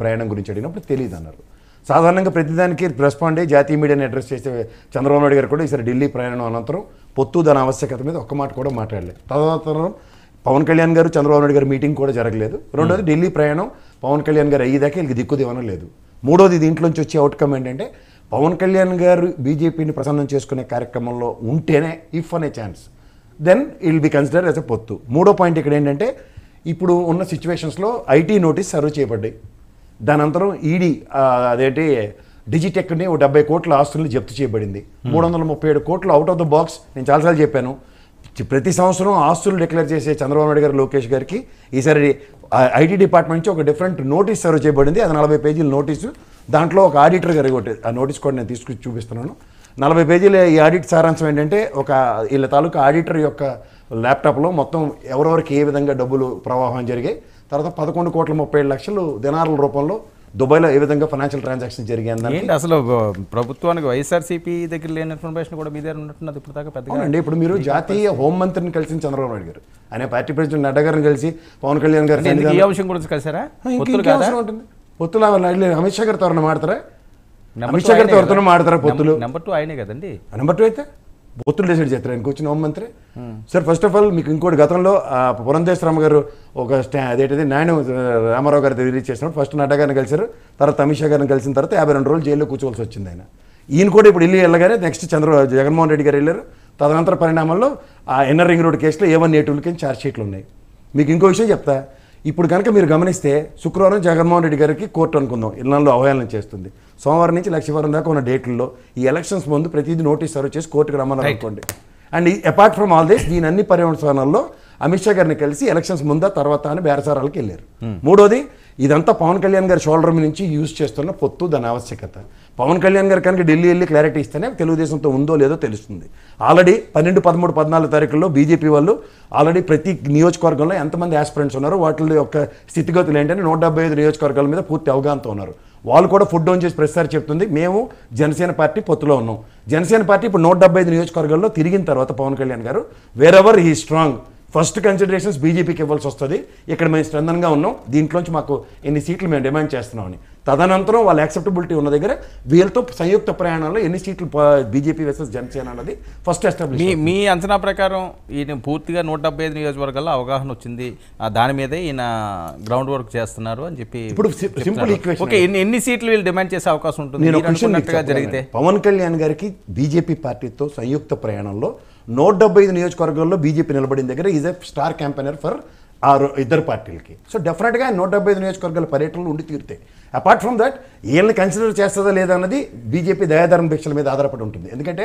ప్రయాణం గురించి అడిగినప్పుడు తెలియదు అన్నారు సాధారణంగా ప్రతిదానికి రెస్పాండ్ అయ్యి జాతీయ మీడియాని అడ్రస్ చేసే చంద్రబాబు నాయుడు గారు కూడా ఈసారి ఢిల్లీ ప్రయాణం అనంతరం పొత్తు దాని ఆవశ్యకత మీద ఒక్క మాట కూడా మాట్లాడలేదు తదనంతరం పవన్ కళ్యాణ్ గారు చంద్రబాబు నాయుడు గారు మీటింగ్ కూడా జరగలేదు రెండోది ఢిల్లీ ప్రయాణం పవన్ కళ్యాణ్ గారు అయ్యేదాకా వీళ్ళకి దిక్కు దివనం లేదు మూడోది దీంట్లోంచి వచ్చే అవుట్కమ్ ఏంటంటే పవన్ కళ్యాణ్ గారు బీజేపీని ప్రసన్నం చేసుకునే కార్యక్రమంలో ఉంటేనే ఇఫ్ అనే chance then it'll be consider as a పొత్తు మూడో పాయింట్ ఇక్కడ ఏంటంటే ఇప్పుడు ఉన్న సిచ్యువేషన్స్లో ఐటీ నోటీస్ సర్వ్ చేయబడ్డాయి దాని అనంతరం ఈడీ అదేంటి డిజిటెక్ని ఓ డెబ్బై కోట్ల ఆస్తులను జప్తు చేయబడింది మూడు వందల ముప్పై ఏడు కోట్లు అవుట్ ఆఫ్ ద బాక్స్ నేను చాలాసార్లు చెప్పాను ప్రతి సంవత్సరం ఆస్తులు డిక్లేర్ చేసే చంద్రబాబు నాయుడు గారు లోకేష్ గారికి ఈసారి ఐటీ డిపార్ట్మెంట్ నుంచి ఒక డిఫరెంట్ నోటీస్ సర్వ్ చేయబడింది అది నలభై పేజీల నోటీసు దాంట్లో ఒక ఆడిటర్ గారు ఒకటి ఆ నోటీస్ కూడా నేను తీసుకు చూపిస్తున్నాను నలభై పేజీల ఈ ఆడిట్ సారాంశం ఏంటంటే ఒక వీళ్ళ తాలూకా ఆడిటర్ యొక్క ల్యాప్టాప్లో మొత్తం ఎవరెవరికి ఏ విధంగా డబ్బులు ప్రవాహం జరిగాయి తర్వాత పదకొండు కోట్ల ముప్పై ఏడు లక్షలు దినారుల రూపంలో దుబాయ్లో ఏ విధంగా ఫైనాన్షియల్ ట్రాన్సాక్షన్ జరిగిందని అసలు ప్రభుత్వానికి వైఎస్ఆర్సీపీ దగ్గర లేని ఇన్ఫర్మేషన్ కూడా మీ దగ్గర ఉన్నట్టున్నది ఇప్పుడు దాకా పెద్దగా అండి ఇప్పుడు మీరు జాతీయ హోంమంత్రిని కలిసి చంద్రబాబు నాయుడు గారు ఆయన పార్టీ ప్రెసిడెంట్ నడ్డా గారిని కలిసి పవన్ కళ్యాణ్ గారు ఈ అంశం గురించి కలిసారా ఉంటుంది పొత్తులు అమిత్ షా గారి ఎవరైనా మాడతారా అమిత్ షా గారి ఎవరితో మాడతారా పొత్తులు నెంబర్ టూ ఆయనే కదండి నెంబర్ టూ అయితే బూతులు డిసైడ్ చేస్తారు ఆయన కూర్చుని హోంమంత్రి సార్ ఫస్ట్ ఆఫ్ ఆల్ మీకు ఇంకోటి గతంలో పురంధేశ్వరరామ గారు ఒక స్టా అదేంటిది నాయన రామారావు గారి రిలీజ్ చేసినప్పుడు ఫస్ట్ నడ్డా కలిసారు తర్వాత అమిత్ గారిని కలిసిన తర్వాత యాభై రెండు రోజులు జైల్లో కూర్చోవలసి వచ్చింది ఆయన ఈయన కూడా ఇప్పుడు వెళ్ళి వెళ్ళగానే నెక్స్ట్ చంద్ర జగన్మోహన్ రెడ్డి గారు వెళ్ళారు తదనంతర పరిణామంలో ఆ ఎన్ఆర్ రింగ్ రోడ్ కేసులో ఏ వన్ ఏ టూలకి ఛార్జ్ షీట్లు ఉన్నాయి మీకు ఇంకో విషయం చెప్తా ఇప్పుడు కనుక మీరు గమనిస్తే శుక్రవారం జగన్మోహన్ రెడ్డి గారికి కోర్టు అనుకుందాం ఇళ్లలో అవహేళన చేస్తుంది సోమవారం నుంచి లక్ష వారం దాకా ఉన్న డేట్లలో ఈ ఎలక్షన్స్ ముందు ప్రతిదీ నోటీస్ సర్వ్ చేసి కోర్టుకు రమ్మని అనుకోండి and apart from all this దీని అన్ని పర్యవసానాల్లో అమిత్ షా గారిని కలిసి ఎలక్షన్స్ ముందా తర్వాత అని బేరసారాలకు వెళ్ళారు hmm. మూడోది ఇదంతా పవన్ కళ్యాణ్ గారి షోల్డర్ నుంచి యూజ్ చేస్తున్న పొత్తు దాని ఆవశ్యకత పవన్ కళ్యాణ్ గారు కనుక ఢిల్లీ వెళ్ళి క్లారిటీ ఇస్తేనే తెలుగుదేశంతో ఉందో లేదో తెలుస్తుంది ఆల్రెడీ పన్నెండు పదమూడు పద్నాలుగు తారీఖుల్లో బీజేపీ వాళ్ళు ఆల్రెడీ ప్రతి నియోజకవర్గంలో ఎంతమంది ఆస్పిరెంట్స్ ఉన్నారో వాటి యొక్క స్థితిగతులు ఏంటంటే నూట డెబ్బై ఐదు నియోజకవర్గాల మీద పూర్తి అవగాహనతో ఉన్నారు వాళ్ళు కూడా ఫుడ్ ఆన్ చేసి ప్రతిసారి చెప్తుంది మేము జనసేన పార్టీ పొత్తులో ఉన్నాం జనసేన పార్టీ ఇప్పుడు నూట డెబ్బై ఐదు నియోజకవర్గాల్లో తిరిగిన తర్వాత Pawan Kalyan garu ever he strong first considerations బీజేపీకి ఇవ్వాల్సి వస్తుంది ఇక్కడ మేము స్ట్రందన్గా ఉన్నాం దీంట్లోంచి మాకు ఎన్ని సీట్లు మేము డిమాండ్ చేస్తున్నామని తదనంతరం వాళ్ళ యాక్సెప్టబిలిటీ ఉన్న దగ్గర వీళ్ళతో సంయుక్త ప్రయాణంలో ఎన్ని సీట్లు బీజేపీ వర్సెస్ జనసేన అన్నది ఫస్ట్ ఎస్టాబ్లిష్ మీ మీ అంచనా ప్రకారం ఈయన పూర్తిగా నూట డెబ్బై ఐదు నియోజకవర్గాల్లో అవగాహన వచ్చింది దాని మీదే ఈయన గ్రౌండ్ వర్క్ చేస్తున్నారు అని చెప్పి ఇప్పుడు సింపుల్ ఈక్వేషన్ ఓకే ఎన్ని ఎన్ని సీట్లు వీళ్ళు డిమాండ్ చేసే అవకాశం ఉంటుంది జరిగితే పవన్ కళ్యాణ్ గారికి బీజేపీ పార్టీతో సంయుక్త ప్రయాణంలో నూట డెబ్బై ఐదు నియోజకవర్గాల్లో బీజేపీ నిలబడిన దగ్గర is a star campaigner for ఆ ఇద్దరు పార్టీలకి సో డెఫినెట్గా నూట డెబ్బై ఐదు నియోజకవర్గాల పర్యటనలు ఉండి తీరుతాయి అపార్ట్ ఫ్రమ్ దట్ వీళ్ళని కన్సిడర్ చేస్తుందా లేదా అన్నది బీజేపీ దయాధర్మ భిక్షల మీద ఆధారపడి ఉంటుంది ఎందుకంటే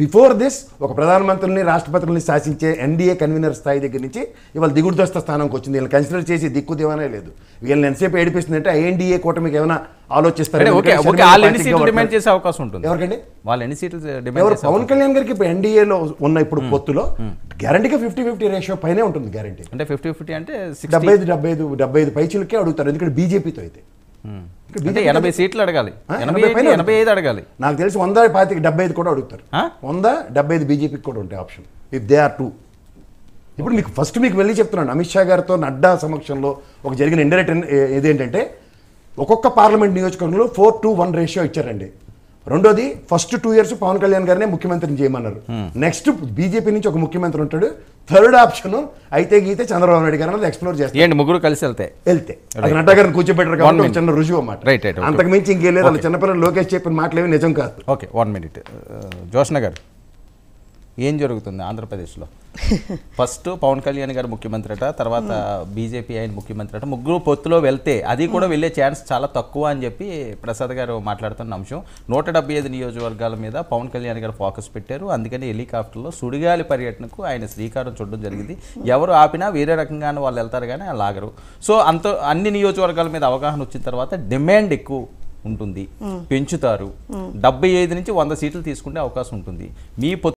బిఫోర్ దిస్ ఒక ప్రధానమంత్రిని రాష్ట్రపతిని శాసించే ఎన్డీఏ కన్వీనర్ స్థాయి దగ్గర నుంచి ఇవాళ దిగుడుదస్త స్థానంకి వచ్చింది వీళ్ళని కన్సిడర్ చేసి దిక్కు దేవనే లేదు వీళ్ళని ఎంతసేపు ఏడిపిస్తుందంటే ఐఎన్డీఏ కూటమికి ఏమైనా ఆలోచిస్తారు ఓకే ఓకే డిమాండ్ చేసే అవకాశం ఉంటుంది ఎవరికండి వాళ్ళు ఎన్ని పవన్ కళ్యాణ్ గారికి ఇప్పుడు ఎన్డీఏలో ఉన్న ఇప్పుడు పొత్తులో గ్యారంటీగా ఫిఫ్టీ ఫిఫ్టీ రేషియో పైనే ఉంటుంది గ్యారంటీ అంటే ఫిఫ్టీ ఫిఫ్టీ అంటే డెబ్బై ఐదు డెబ్బై ఐదు డెబ్బై ఐదు పైచీలకే అడుగుతారు ఎందుకంటే బీజేపీతో అయితే ఎనభై సీట్లు అడగాలి ఎనభై ఎనభై ఐదు అడగాలి నాకు తెలిసి వంద పాతికి డెబ్బై ఐదు కూడా అడుగుతారు వంద డెబ్బై ఐదు బీజేపీకి కూడా ఉంటాయి option if they are two ఇప్పుడు మీకు ఫస్ట్ మీకు వెళ్ళి చెప్తున్నాను అమిత్ షా గారితో నడ్డా సమక్షంలో ఒక జరిగిన ఇండైరెక్ట్ ఇదేంటంటే ఒక్కొక్క పార్లమెంట్ నియోజకవర్గంలో ఫోర్ టు వన్ రేషియో ఇచ్చారండి రెండోది first two years Pawan Kalyan గారినే ముఖ్యమంత్రిని చేయమన్నారు నెక్స్ట్ hmm. బీజేపీ నుంచి ఒక ముఖ్యమంత్రి ఉంటాడు థర్డ్ ఆప్షన్ అయితే గీతే చంద్రబాబు నాయుడు గారు ఎక్స్ప్లోర్ చేస్తారు ముగ్గురు కలిసి వెళ్తే వెళ్తే అది నడ్డా గారిని కూర్చోబెట్టారు చిన్న రుజువు అన్నమాట మించి ఇంకేం లేదు అలా చిన్నపిల్లలు లోకేష్ చెప్పిన ఏమి నిజం కాదు ఓకే వన్ మినిట్ జోష్న గారు ఏం జరుగుతుంది ఆంధ్రప్రదేశ్లో ఫస్ట్ పవన్ కళ్యాణ్ గారు ముఖ్యమంత్రి అట తర్వాత బీజేపీ ఆయన ముఖ్యమంత్రి అట ముగ్గురు పొత్తులో వెళ్తే అది కూడా వెళ్ళే ఛాన్స్ చాలా తక్కువ అని చెప్పి ప్రసాద్ గారు మాట్లాడుతున్న అంశం నూట ఐదు నియోజకవర్గాల మీద పవన్ కళ్యాణ్ గారు ఫోకస్ పెట్టారు అందుకని హెలికాప్టర్లో సుడిగాలి పర్యటనకు ఆయన శ్రీకారం చూడడం జరిగింది ఎవరు ఆపినా వేరే రకంగానే వాళ్ళు వెళ్తారు కానీ లాగరు సో అంత అన్ని నియోజకవర్గాల మీద అవగాహన వచ్చిన తర్వాత డిమాండ్ ఎక్కువ ఉంటుంది పెంచుతారు డెబ్బై ఐదు నుంచి వంద సీట్లు తీసుకునే అవకాశం ఉంటుంది మీ